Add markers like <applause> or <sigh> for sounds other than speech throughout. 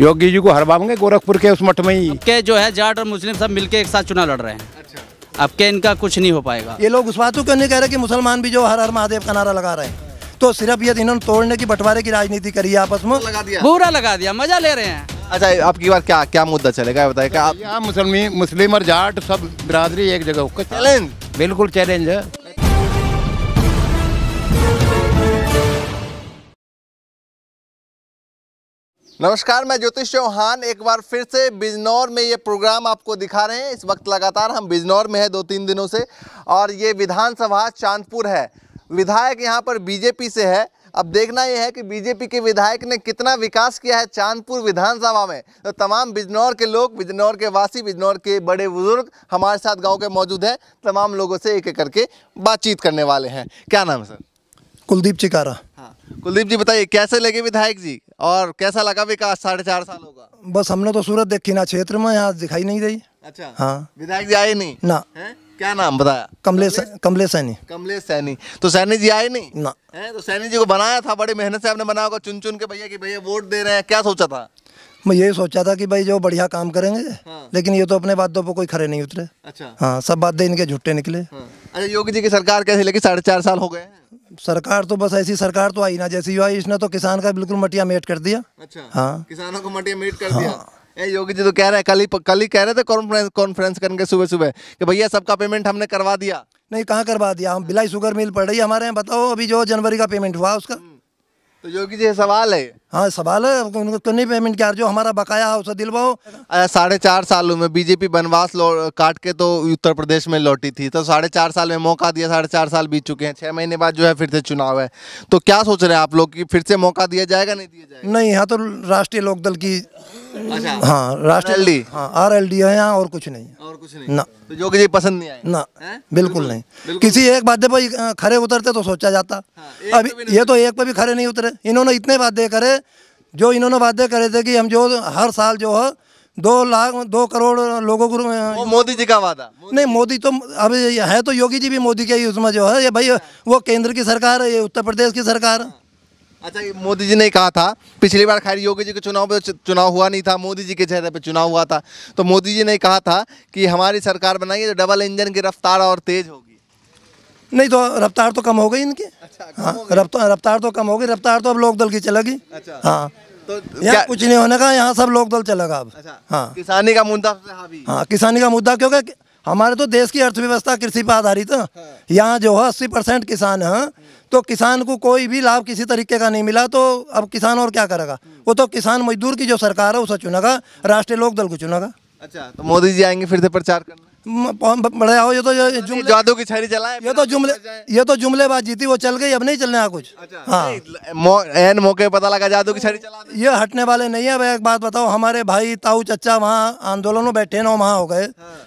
योगी जी को हरवाओगे गोरखपुर के उस मठ में ही के जो है जाट और मुस्लिम सब मिलके एक साथ चुनाव लड़ रहे हैं अच्छा। अब के इनका कुछ नहीं हो पाएगा ये लोग उस बात को नहीं कह रहे कि मुसलमान भी जो हर हर महादेव का नारा लगा रहे हैं तो सिर्फ यदि इन्होंने तोड़ने की बंटवारे की राजनीति करी आपस में लगा दिया बुरा लगा दिया मजा ले रहे हैं अच्छा आपकी बार क्या क्या मुद्दा चलेगा बताए क्या मुस्लिम और जाट सब बिरादरी एक जगह चैलेंज बिल्कुल चैलेंज है नमस्कार मैं ज्योतिष चौहान एक बार फिर से बिजनौर में ये प्रोग्राम आपको दिखा रहे हैं इस वक्त लगातार हम बिजनौर में है दो तीन दिनों से और ये विधानसभा चांदपुर है विधायक यहाँ पर बीजेपी से है अब देखना यह है कि बीजेपी के विधायक ने कितना विकास किया है चांदपुर विधानसभा में तो तमाम बिजनौर के लोग बिजनौर के वासी बिजनौर के बड़े बुजुर्ग हमारे साथ गांव के मौजूद हैं तमाम लोगों से एक एक करके बातचीत करने वाले हैं क्या नाम है सर कुलदीप चिकारा रहा कुलदीप जी बताइए कैसे लगे विधायक जी और कैसा लगा विकास साढ़े चार साल होगा बस हमने तो सूरत देखी ना क्षेत्र में यहाँ दिखाई नहीं रही अच्छा हाँ विधायक जी आए नहीं ना है? क्या नाम बताया कमलेश कमलेश सैनी कमलेश सैनी तो सैनी जी आए नहीं ना है? तो सैनी जी को बनाया था बड़ी मेहनत से आपने बनाया होगा चुन चुन के भैया की भैया वोट दे रहे हैं क्या सोचा था मैं यही सोचा था कि भाई जो बढ़िया काम करेंगे हाँ। लेकिन ये तो अपने बातों पर कोई खरे नहीं उतरे अच्छा हाँ सब बातें इनके झुट्टे निकले हाँ। अच्छा योगी जी की सरकार कैसी लगी साढ़े चार साल हो गए सरकार तो बस ऐसी सरकार तो आई ना जैसी आई इसने तो किसान का बिल्कुल मटिया मेट कर दिया अच्छा हाँ किसानों को मटिया मेट कर दिया हाँ। योगी जी तो कह रहे हैं कल ही कल ही कह रहे थे कॉन्फ्रेंस कॉन्फ्रेंस करके सुबह सुबह कि भैया सबका पेमेंट हमने करवा दिया नहीं कहाँ करवा दिया हम बिलाई शुगर मिल पड़ रही है हमारे यहाँ बताओ अभी जो जनवरी का पेमेंट हुआ उसका हम्म। तो योगी जी सवाल है हाँ सवाल है उनको तो नहीं पेमेंट किया जो हमारा बकाया है उसे दिलवाओ साढ़े चार सालों में बीजेपी बनवास काट के तो उत्तर प्रदेश में लौटी थी तो साढ़े चार साल में मौका दिया साढ़े चार साल बीत चुके हैं छः महीने बाद जो है फिर से चुनाव है तो क्या सोच रहे हैं आप लोग कि फिर से मौका दिया जाएगा नहीं दिया जाएगा नहीं यहाँ तो राष्ट्रीय लोकदल की अच्छा। हाँ राष्ट्रीय हाँ आर एल डी है यहाँ और कुछ नहीं और कुछ नहीं ना तो योगी जी पसंद नहीं आए ना बिल्कुल नहीं किसी एक बाध्य पर खड़े उतरते तो सोचा जाता हाँ, अभी तो ये तो एक पर भी खड़े नहीं उतरे इन्होंने इतने वादे करे जो इन्होंने वादे करे थे कि हम जो हर साल जो है दो लाख दो करोड़ लोगों को मोदी जी का वादा नहीं मोदी तो अब है तो योगी जी भी मोदी के ही उसमें जो है ये भाई वो केंद्र की सरकार है ये उत्तर प्रदेश की सरकार है अच्छा मोदी जी ने कहा था पिछली बार खैर योगी जी के चुनाव पे चुनाव हुआ नहीं था मोदी जी के चेहरे पे चुनाव हुआ था तो मोदी जी ने कहा था कि हमारी सरकार बनाई तो डबल इंजन की रफ्तार और तेज होगी नहीं तो रफ्तार तो कम हो गई इनकी अच्छा, हाँ रफ्तार तो कम हो गई रफ्तार तो अब लोक दल की चलेगी अच्छा, हाँ तो यहाँ कुछ नहीं होने का यहाँ सब लोक दल चलेगा अब अच्छा, हाँ किसानी का मुद्दा हाँ किसानी का मुद्दा क्योंकि हमारे तो देश की अर्थव्यवस्था कृषि पर आधारित है हाँ। यहाँ जो है अस्सी परसेंट किसान है तो किसान को कोई भी लाभ किसी तरीके का नहीं मिला तो अब किसान और क्या करेगा वो तो किसान मजदूर की जो सरकार है उसे चुनेगा राष्ट्रीय लोकदल को चुनेगा अच्छा तो मोदी जी आएंगे फिर से प्रचार करना बढ़िया हो ये तो जादू की छड़ी चला तो ये तो जुमले ये तो जुमले बात जीती वो चल गई अब नहीं चलने कुछ अच्छा, हाँ एन मौके पता लगा जादू की छड़ी चला ये हटने वाले नहीं है एक बात बताओ हमारे भाई ताऊ चचा वहाँ आंदोलन में बैठे ना वहाँ हो गए हाँ।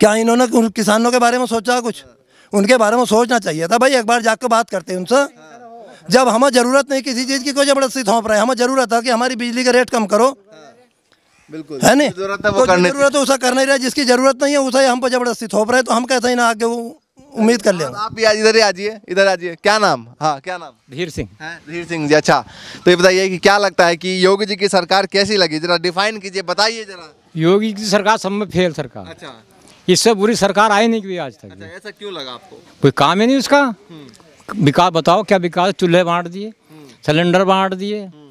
क्या इन्होंने किसानों के बारे में सोचा कुछ हाँ। उनके बारे में सोचना चाहिए था भाई एक बार जाकर बात करते हैं उनसे हाँ। जब हमें ज़रूरत नहीं किसी चीज़ की कोई ज़बरदस्ती थोप रहे हमें ज़रूरत है कि हमारी बिजली का रेट कम करो बिल्कुल है नहीं जरूरत है वो तो करने जरूरत है उसका करना ही रहा जिसकी जरूरत नहीं है उसे हम पर जबरदस्ती थोप रहे तो हम कैसे ही ना आगे वो उम्मीद कर लेंगे आप इधर ही आ जाइए इधर आ जाइए क्या नाम हाँ क्या नाम धीर सिंह धीर सिंह जी अच्छा तो ये बताइए कि क्या लगता है कि योगी जी की सरकार कैसी लगी जरा डिफाइन कीजिए बताइए जरा योगी की सरकार सब में फेल सरकार अच्छा इससे बुरी सरकार आई नहीं की आज तक अच्छा, ऐसा क्यों लगा आपको कोई काम ही नहीं उसका हम्म। विकास बताओ क्या विकास चूल्हे बांट दिए हम्म। सिलेंडर बांट दिए हम्म।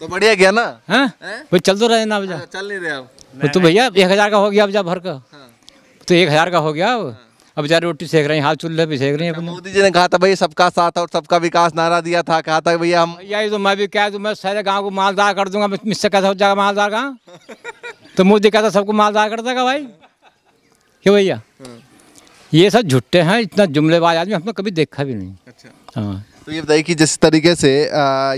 तो बढ़िया गया ना हाँ? है चल तो रहे ना जा हाँ, चल नहीं रहे तो भैया एक हजार का हो गया अब भर का हाँ। तो एक हजार का हो गया अब अब जा रोटी सेक रहे हैं हाथ चूल्हे भी सेक रहे हैं अच्छा, मोदी जी ने कहा था भाई सबका साथ और सबका विकास नारा दिया था कहा था भैया हम यही तो मैं भी क्या तो मैं सारे गांव को मालदार कर दूंगा मिस्से कैसा हो जाएगा मालदार गाँव तो मोदी कहता सबको मालदार कर देगा भाई क्यों भैया ये सब झुट्टे हैं इतना जुमलेबाज आदमी हमने कभी देखा भी नहीं अच्छा हाँ तो ये बताइए कि जिस तरीके से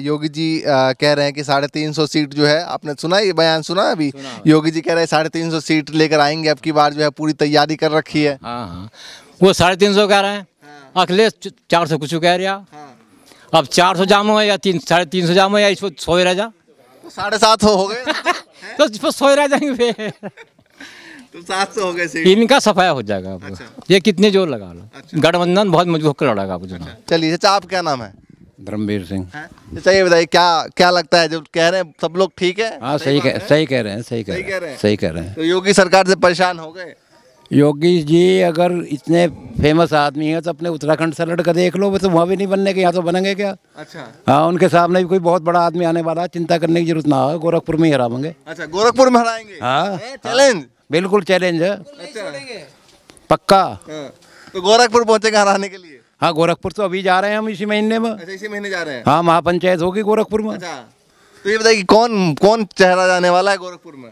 योगी जी कह रहे हैं कि साढ़े तीन सौ सीट जो है आपने सुना ये बयान सुना अभी सुना योगी जी कह रहे हैं साढ़े तीन सौ सीट लेकर आएंगे अब की बार जो है पूरी तैयारी कर रखी है हाँ, हाँ। वो साढ़े तीन सौ कह रहे हैं हाँ। अखिलेश चार सौ कुछ कह रहा हाँ। अब चार सौ जाम हो या तीन साढ़े तीन सौ जाम हो या इसको सोए रह जा साढ़े सात हो गए <laughs> तो सोए रह जाएंगे हो गए इनका सफाया हो जाएगा आपको अच्छा। ये कितने जोर लगा लो अच्छा। गठबंधन बहुत मजबूत होकर लड़ाएगा आपको अच्छा। चलिए चाचा अच्छा, आप क्या नाम है धर्मवीर सिंह हाँ। अच्छा ये बताइए क्या क्या लगता है जो कह रहे हैं सब लोग ठीक हाँ, है हाँ सही कह सही कह रहे हैं सही कह रहे हैं सही कह रहे हैं योगी सरकार से परेशान हो गए योगी जी अगर इतने फेमस आदमी हैं तो अपने उत्तराखंड से लड़कर देख लो वो तो वहाँ भी नहीं बनने के यहाँ तो बनेंगे क्या अच्छा हाँ उनके सामने भी कोई बहुत बड़ा आदमी आने वाला है चिंता करने की जरूरत ना हो गोरखपुर में ही हरा अच्छा गोरखपुर में हराएंगे हाँ चैलेंज हाँ। बिल्कुल चैलेंज है पक्का हाँ। तो गोरखपुर पहुंचेगा हराने के लिए हाँ गोरखपुर तो अभी जा रहे हैं हम इसी महीने में अच्छा इसी महीने जा रहे हैं हाँ महापंचायत होगी गोरखपुर में अच्छा तो ये बताइए कौन कौन चेहरा जाने वाला है गोरखपुर में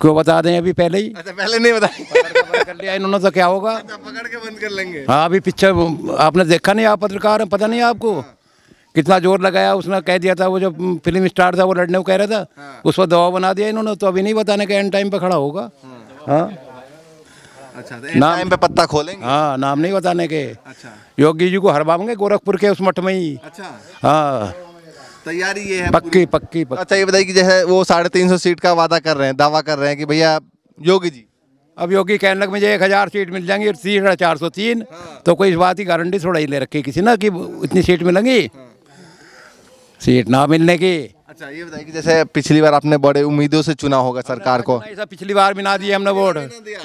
क्यों बता दें अभी पहले ही अच्छा पहले नहीं बताया कर लिया इन्होंने तो क्या होगा अच्छा, पकड़ के बंद कर लेंगे हाँ अभी पिक्चर आपने देखा नहीं आप पत्रकार पता नहीं आपको हाँ। कितना जोर लगाया उसने कह दिया था वो जो फिल्म स्टार था वो लड़ने को कह रहा था हाँ। उस पर दबाव बना दिया इन्होंने तो अभी नहीं बताने के एंड टाइम पे खड़ा होगा हाँ, हाँ। अच्छा, तो नाम पे पत्ता खोलेंगे हाँ नाम नहीं बताने के अच्छा योगी जी को हरवाओगे गोरखपुर के उस मठ में ही अच्छा हाँ तैयारी ये है पक्की पक्की, पक्की। अच्छा ये बताइए कि जैसे वो साढ़े तीन सौ सीट का वादा कर रहे हैं दावा कर रहे हैं कि भैया योगी जी अब योगी कहने लगे मुझे एक हज़ार सीट मिल जाएंगी और सीट चार सौ तीन हाँ। तो कोई इस बात की गारंटी थोड़ा ही ले रखी किसी ना कि इतनी सीट मिलेंगी हाँ। सीट ना मिलने की अच्छा ये बताइए कि जैसे पिछली बार आपने बड़े उम्मीदों से चुना होगा सरकार को ऐसा पिछली बार भी ना दिए हमने वोट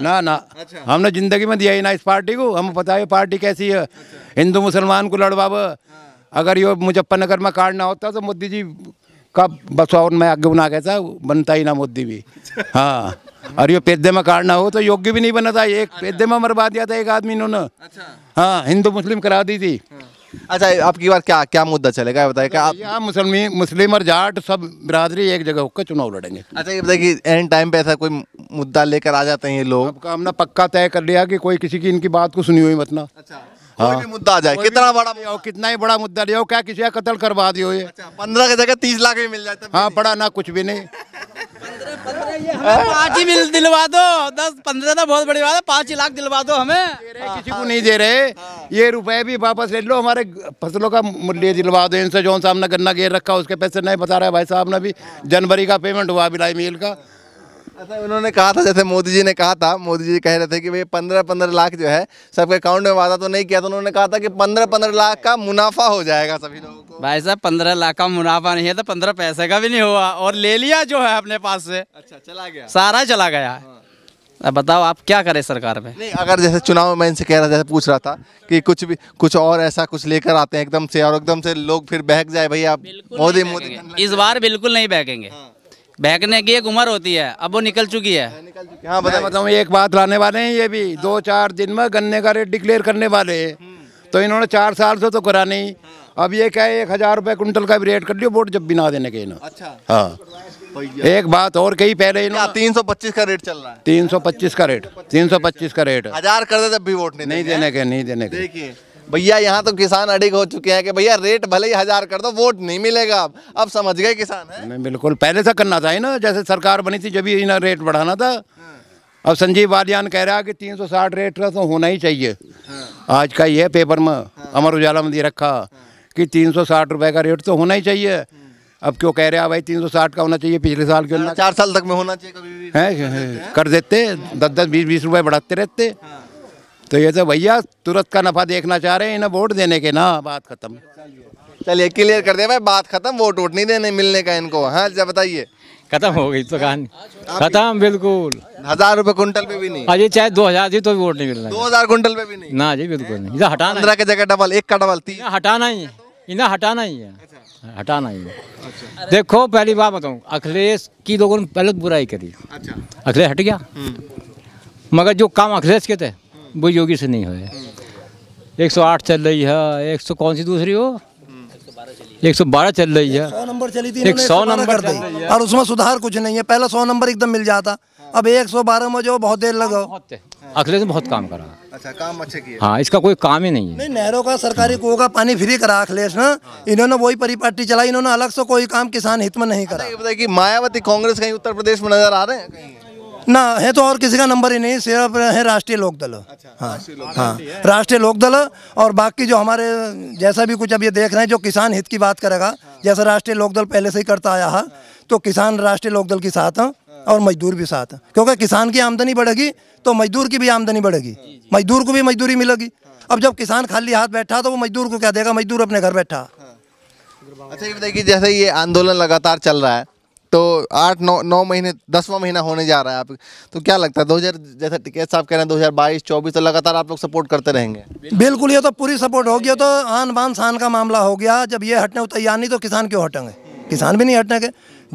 ना ना अच्छा। हमने जिंदगी में दिया ही ना इस पार्टी को हम पता है पार्टी कैसी है अच्छा। हिंदू मुसलमान को लड़वाब हाँ। अगर ये मुजफ्फरनगर में कार्ड ना होता तो मोदी जी का बस और मैं आगे बना कहता बनता ही ना मोदी भी अच्छा। हाँ और ये पेदे में कार्ड ना हो तो योग्य भी नहीं बना था एक अच्छा। पेदे में मरवा दिया था एक आदमी इन्होंने हाँ हिंदू मुस्लिम करा दी थी हाँ। अच्छा आपकी बार क्या क्या मुद्दा चलेगा बताइए क्या आप यहाँ मुस्लिम और जाट सब बिरादरी एक जगह होकर चुनाव लड़ेंगे अच्छा ये बताइए कि एंड टाइम पे ऐसा कोई मुद्दा लेकर आ जाते हैं ये लोग आपका हमने पक्का तय कर लिया कि कोई किसी की इनकी बात को सुनी हुई मतलब अच्छा हाँ। कोई भी मुद्दा आ जाए कितना बड़ा हो कितना ही बड़ा मुद्दा लिया हो क्या किसी का कतल करवा दियो ये अच्छा, पंद्रह की जगह तीस लाख भी मिल जाता है हाँ बड़ा ना कुछ भी नहीं पाँच ही मिल दिलवा दो दस पंद्रह तो बहुत बड़ी बात है पाँच ही लाख दिलवा दो हमें किसी को नहीं दे रहे हाँ। ये रुपए भी वापस ले लो हमारे फसलों का मूल्य दिलवा दो इनसे जो साहब ने गन्ना गेर रखा उसके पैसे नहीं बता रहे भाई साहब ने भी हाँ। जनवरी का पेमेंट हुआ बिलाई मील का ऐसा अच्छा, उन्होंने कहा था जैसे मोदी जी ने कहा था मोदी जी कह रहे थे कि भाई पंद्रह पंद्रह लाख जो है सबके अकाउंट में वादा तो नहीं किया तो उन्होंने कहा था कि पंद्रह पंद्रह लाख का मुनाफा हो जाएगा सभी लोगों को भाई साहब पंद्रह लाख का मुनाफा नहीं है तो पंद्रह पैसे का भी नहीं हुआ और ले लिया जो है अपने पास से अच्छा चला गया सारा चला गया है हाँ। अब बताओ आप क्या करें सरकार में नहीं अगर जैसे चुनाव में इनसे कह रहा जैसे पूछ रहा था कि कुछ भी कुछ और ऐसा कुछ लेकर आते हैं एकदम से और एकदम से लोग फिर बहक जाए भैया मोदी मोदी इस बार बिल्कुल नहीं बहकेंगे हाँ। बहकने की एक उम्र होती है अब वो निकल चुकी है हाँ बताए हाँ, बताऊँ एक बात लाने वाले हैं ये भी दो चार दिन में गन्ने का रेट डिक्लेयर करने वाले हैं तो इन्होंने चार साल से तो करा नहीं अब ये क्या है एक हज़ार रुपये कुंटल का भी रेट कर लियो वोट जब भी ना देने के इन्होंने अच्छा हाँ एक बात और कही पहले इन्होंने तीन सौ पच्चीस का रेट चल रहा है तीन सौ पच्चीस का रेट तीन सौ पच्चीस का रेट हजार कर दे तब भी वोट नहीं देने के नहीं देने के देखिए भैया यहाँ तो किसान अडिग हो चुके हैं कि भैया रेट भले ही हज़ार कर दो वोट नहीं मिलेगा अब अब समझ गए किसान है नहीं बिल्कुल पहले से करना था ना जैसे सरकार बनी थी जब इन्हें रेट बढ़ाना था अब संजीव बालियान कह रहा है कि 360 रेट का तो होना ही चाहिए आज का ये पेपर में अमर उजाला में दे रखा कि तीन रुपए का रेट तो होना ही चाहिए अब क्यों कह रहे हैं हाँ भाई 360 का होना चाहिए पिछले साल क्यों हाँ, चार साल तक में होना चाहिए कभी भी है कर देते दस दस बीस बीस रुपए बढ़ाते रहते हाँ। तो ये तो भैया तुरंत का नफ़ा देखना चाह रहे हैं इन्हें वोट देने के ना बात ख़त्म चलिए क्लियर कर दिया भाई बात ख़त्म वोट वोट नहीं देने मिलने का इनको हाँ जब बताइए खत्म हो गई तो कहानी खत्म बिल्कुल हजार रुपए कुंटल पे भी नहीं अजय चाहे दो हजार जी तो भी वोट नहीं मिलना दो हजार कुंटल पे भी नहीं ना जी बिल्कुल नहीं इधर हटाना पंद्रह के जगह डबल एक का डबल तीन हटाना ही इन्हें हटाना ही है अच्छा। हटाना ही है देखो पहली बात बताऊँ अखिलेश की लोगों ने पहले बुराई करी अच्छा। अखिलेश हट गया हम्म। मगर जो काम अखिलेश के थे वो योगी से नहीं हुए एक सौ आठ चल रही है एक सौ कौन सी दूसरी हो एक सौ बारह चल रही है सौ नंबर चली थी एक सौ नंबर दी और उसमें सुधार कुछ नहीं है पहले सौ नंबर एकदम मिल जाता हाँ। अब एक सौ बारह में जो बहुत देर लगा अखिलेश ने बहुत काम करा अच्छा काम अच्छे किए हाँ इसका कोई काम ही नहीं है नहीं नहरों का सरकारी कुओं का पानी फ्री करा अखिलेश ने हाँ। इन्होंने वही परिपाटी चलाई इन्होंने अलग से कोई काम किसान हित में नहीं अच्छा, करा बताइए कि मायावती कांग्रेस कहीं उत्तर प्रदेश में नजर आ रहे हैं ना है तो और किसी का नंबर ही नहीं सिर्फ है राष्ट्रीय लोकदल अच्छा, हाँ हाँ राष्ट्रीय लोकदल और बाकी जो हमारे जैसा भी कुछ अब ये देख रहे हैं जो किसान हित की बात करेगा हाँ। जैसा राष्ट्रीय लोकदल पहले से ही करता आया है हाँ। तो किसान राष्ट्रीय लोकदल के साथ हाँ। और मजदूर भी साथ क्योंकि किसान की आमदनी बढ़ेगी तो मजदूर की भी आमदनी बढ़ेगी मजदूर को भी मजदूरी मिलेगी अब जब किसान खाली हाथ बैठा तो वो मजदूर को क्या देगा मजदूर अपने घर बैठा अच्छा ये बताइए जैसे ये आंदोलन लगातार चल रहा है तो आठ नौ नौ महीने दसवां महीना होने जा रहा है आप तो क्या लगता है दो हज़ार जैसा टिकेट साहब कह रहे हैं दो हज़ार बाईस चौबीस तो लगातार आप लोग सपोर्ट करते रहेंगे बिल्कुल ये तो पूरी सपोर्ट होगी तो आन बान शान का मामला हो गया जब ये हटने को तैयार नहीं तो किसान क्यों हटेंगे किसान भी नहीं हटने के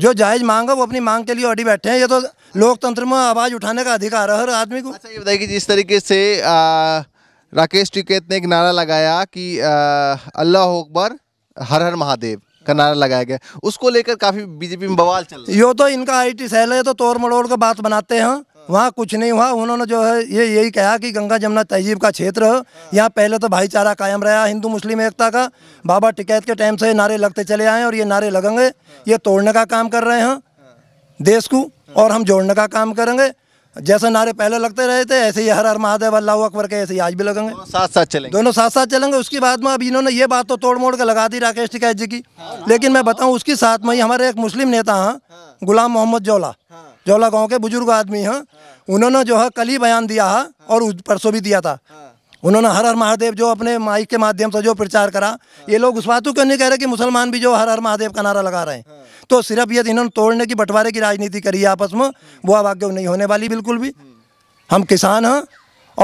जो जायज़ मांग वो अपनी मांग के लिए अड़ी बैठे हैं ये तो लोकतंत्र में आवाज़ उठाने का अधिकार है हर आदमी को अच्छा ये बताइए कि जिस तरीके से राकेश टिकेत ने एक नारा लगाया कि अल्लाह अकबर हर हर महादेव का नारा लगाया गया उसको लेकर काफी बीजेपी में बवाल चल यो तो इनका आई टी सेल है तो तोड़ मड़ोड़ का बात बनाते हैं वहाँ कुछ नहीं हुआ उन्होंने जो है ये यही कहा कि गंगा जमुना तहजीब का क्षेत्र है यहाँ पहले तो भाईचारा कायम रहा हिंदू मुस्लिम एकता का बाबा टिकैत के टाइम से नारे लगते चले आए और ये नारे लगेंगे ये तोड़ने का काम कर रहे हैं देश को और हम जोड़ने का काम करेंगे जैसे नारे पहले लगते रहे थे ऐसे ही हर हर महादेव अल्लाह अकबर के ऐसे ही आज भी लगेंगे साथ साथ चलेंगे दोनों साथ साथ चलेंगे उसकी बाद में अब इन्होंने ये बात तो तोड़ मोड़ के लगा दी राकेश टिकैत जी की हाँ, हाँ। लेकिन मैं बताऊँ उसके साथ में ही हमारे एक मुस्लिम नेता हैं हाँ। गुलाम मोहम्मद जौला जौला गाँव के बुजुर्ग आदमी हैं उन्होंने जो है कल ही बयान दिया है और परसों भी दिया था उन्होंने हर हर महादेव जो अपने माइक के माध्यम से जो प्रचार करा ये लोग उस बातों क्यों नहीं कह रहे कि मुसलमान भी जो हर हर महादेव का नारा लगा रहे हैं तो सिर्फ यदि इन्होंने तोड़ने की बंटवारे की राजनीति करी है आपस में वो अब आगे नहीं होने वाली बिल्कुल भी हम किसान हैं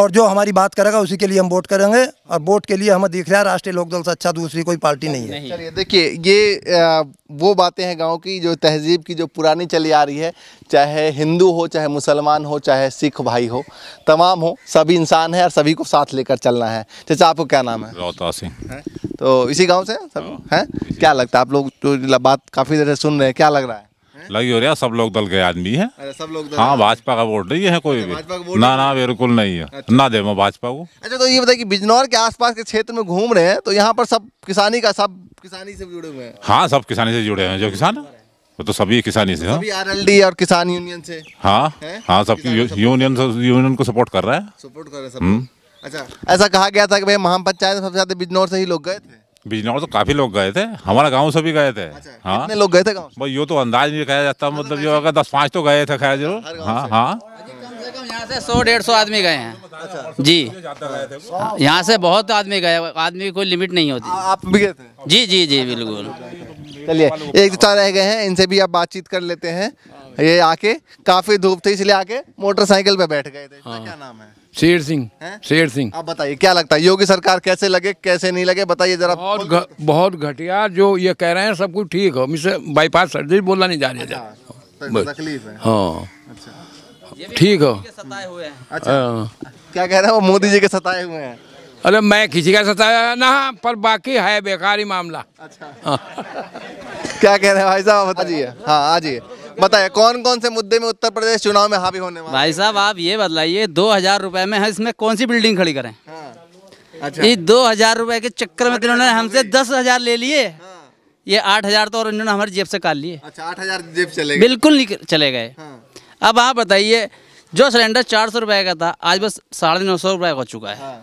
और जो हमारी बात करेगा उसी के लिए हम वोट करेंगे और वोट के लिए हमें दिख रहा है राष्ट्रीय लोकदल से अच्छा दूसरी कोई पार्टी नहीं है देखिए ये वो बातें हैं गांव की जो तहजीब की जो पुरानी चली आ रही है चाहे हिंदू हो चाहे मुसलमान हो चाहे सिख भाई हो तमाम हो सभी इंसान है और सभी को साथ लेकर चलना है चाचा आपको क्या नाम है रोहता सिंह तो इसी गाँव से सब हाँ। हैं क्या लगता है आप लोग जो बात काफ़ी देर से सुन रहे हैं क्या लग रहा है लगी हो रहा सब लोग दल के आदमी है सब लोग हाँ भाजपा का वोट नहीं है कोई अच्छा, भी ना ना बिल्कुल नहीं है अच्छा। ना दे मैं भाजपा को अच्छा तो ये बताइए कि बिजनौर के आसपास के क्षेत्र में घूम रहे हैं तो यहाँ पर सब किसानी का सब किसानी से जुड़े हुए हैं हाँ सब किसानी से जुड़े हैं जो किसान वो तो सभी किसानी से आर एल डी और किसान यूनियन से हाँ हाँ सबकी यूनियन यूनियन को सपोर्ट कर रहा है सपोर्ट कर रहा है हम्म। अच्छा ऐसा कहा गया था कि भाई महापंचायत सबसे ज्यादा बिजनौर से ही लोग गए थे बिजनौर तो काफी लोग गए थे हमारा गांव से भी गए थे अच्छा, हाँ लोग गए थे गांव भाई यो तो अंदाज नहीं खाया जाता हाँ, तो मतलब जो अगर दस पाँच तो गए थे खैर जरूर हाँ हाँ यहाँ से सौ डेढ़ सौ आदमी गए हैं अच्छा। जी यहाँ से बहुत आदमी गए आदमी की कोई लिमिट नहीं होती आप भी गए थे जी जी जी बिल्कुल चलिए एक दो चार रह गए हैं इनसे भी आप बातचीत कर लेते हैं ये आके काफी धूप थी इसलिए आके मोटरसाइकिल पे बैठ गए थे हाँ। क्या नाम है शेर सिंह शेर सिंह आप बताइए क्या लगता है योगी सरकार कैसे लगे कैसे नहीं लगे बताइए जरा बहुत ग, बहुत घटिया जो ये कह रहे हैं सब कुछ ठीक हो बाईपास सर्जरी बोला नहीं जा रही अच्छा, तो तकलीफ है हाँ अच्छा। ठीक हो अच्छा। हाँ। क्या कह रहे हैं वो मोदी जी के सताए हुए हैं अरे मैं किसी का सताया ना पर बाकी है बेकारी मामला अच्छा क्या कह रहे हैं भाई साहब बताइए हाँ जाइए बताए कौन कौन से मुद्दे में उत्तर प्रदेश चुनाव में हावी होने भाई साहब आप ये बताइए दो हजार रुपए में है इसमें कौन सी बिल्डिंग खड़ी करें हाँ। अच्छा। ये दो हजार रुपए के चक्कर में तो इन्होंने हाँ। हमसे दस हजार ले लिए हाँ। ये आठ हजार तो और इन्होंने हमारे जेब से काट लिए अच्छा आठ हजार जेब चले बिल्कुल नहीं चले गए अब आप बताइए जो सिलेंडर चार सौ रुपये का था आज बस साढ़े नौ सौ रुपये हो चुका है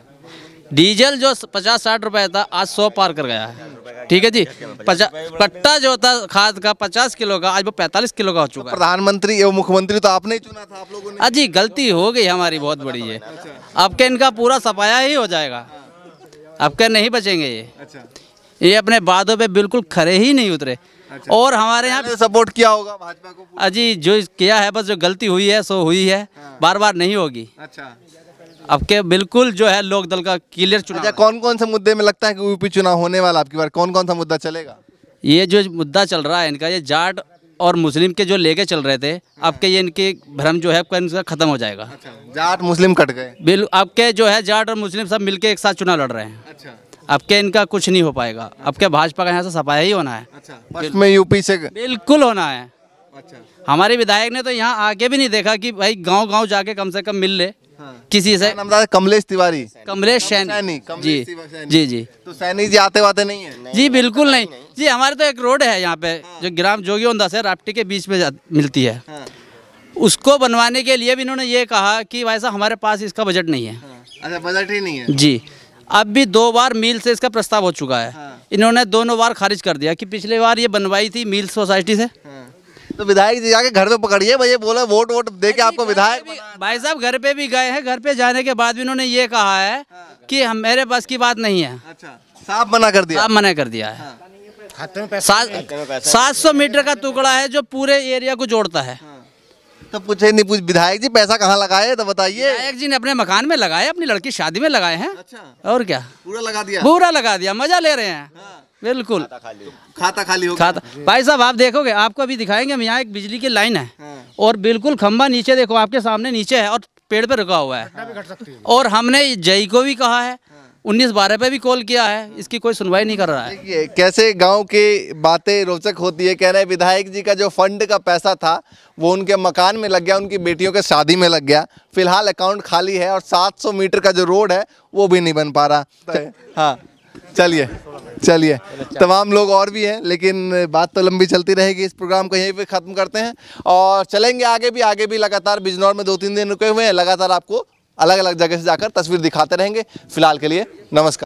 डीजल जो पचास साठ रुपये था आज सौ पार कर गया है ठीक है जी कट्टा जो था खाद का पचास किलो का आज वो पैंतालीस किलो का हो चुका है प्रधानमंत्री एवं मुख्यमंत्री तो आपने ही चुना था आप लोगों ने अजी गलती हो गई हमारी बहुत बड़ी है तो आपके अच्छा। इनका पूरा सफाया ही हो जाएगा आपके नहीं बचेंगे ये अच्छा। ये अपने बादों पे बिल्कुल खड़े ही नहीं उतरे अच्छा। और हमारे यहाँ सपोर्ट किया होगा भाजपा को अजी जो किया है बस जो गलती हुई है सो हुई है हाँ। बार बार नहीं होगी अच्छा अब के बिल्कुल जो है लोक दल का क्लियर चुनाव अच्छा, कौन कौन से मुद्दे में लगता है कि यूपी चुनाव होने वाला आपकी बार कौन कौन सा मुद्दा चलेगा ये जो मुद्दा चल रहा है इनका ये जाट और मुस्लिम के जो लेके चल रहे थे आपके ये इनके भ्रम जो है इनका खत्म हो जाएगा अच्छा, जाट मुस्लिम कट गए बिल आपके जो है जाट और मुस्लिम सब मिलके एक साथ चुनाव लड़ रहे हैं अच्छा आपके इनका कुछ नहीं हो पाएगा अच्छा। आपके भाजपा का यहाँ से सफाया ही होना है अच्छा यूपी से बिल्कुल होना है अच्छा हमारे विधायक ने तो यहाँ आके भी नहीं देखा कि भाई गाँव गाँव जाके कम से कम मिल ले किसी से नाम कमलेश तिवारी कमलेश सैनी जी जी जी तो सैनी जी आते वाते नहीं है जी बिल्कुल नहीं जी हमारे तो एक रोड है यहाँ पे हाँ। जो ग्राम जोगी से राप्टी के बीच में मिलती है हाँ। उसको बनवाने के लिए भी इन्होंने ये कहा कि भाई साहब हमारे पास इसका बजट नहीं है हाँ। अच्छा बजट ही नहीं है जी अब भी दो बार मील से इसका प्रस्ताव हो चुका है इन्होंने दोनों बार खारिज कर दिया कि पिछले बार ये बनवाई थी मील सोसाइटी से हाँ। तो विधायक जी जाके घर पे पकड़िए भैया बोला वोट वोट दे के आपको विधायक भाई साहब घर पे भी गए हैं घर पे जाने के बाद भी उन्होंने ये कहा है हाँ। कि हम मेरे पास की बात नहीं है अच्छा साफ मना कर दिया साफ मना कर दिया है हाँ। सात सौ मीटर का टुकड़ा है जो पूरे एरिया को जोड़ता है हाँ। तो पूछे नहीं पूछ विधायक जी पैसा कहाँ लगाए तो बताइए विधायक जी ने अपने मकान में लगाए अपनी लड़की शादी में लगाए हैं अच्छा और क्या पूरा लगा दिया पूरा लगा दिया मजा ले रहे हैं बिल्कुल खाता खाली हो खाता भाई साहब आप देखोगे आपको अभी दिखाएंगे हम यहाँ एक बिजली की लाइन है हाँ। और बिल्कुल खंबा नीचे देखो आपके सामने नीचे है और पेड़ पे रुका हुआ है और हमने जई को भी कहा है हाँ। उन्नीस बारह पे भी कॉल किया है हाँ। इसकी कोई सुनवाई नहीं कर रहा है कैसे गांव की बातें रोचक होती है कह रहे हैं विधायक जी का जो फंड का पैसा था वो उनके मकान में लग गया उनकी बेटियों के शादी में लग गया फिलहाल अकाउंट खाली है और 700 मीटर का जो रोड है वो भी नहीं बन पा रहा हाँ चलिए चलिए तमाम लोग और भी हैं लेकिन बात तो लंबी चलती रहेगी इस प्रोग्राम को यहीं पे ख़त्म करते हैं और चलेंगे आगे भी आगे भी लगातार बिजनौर में दो तीन दिन रुके हुए हैं लगातार आपको अलग अलग जगह से जाकर तस्वीर दिखाते रहेंगे फिलहाल के लिए नमस्कार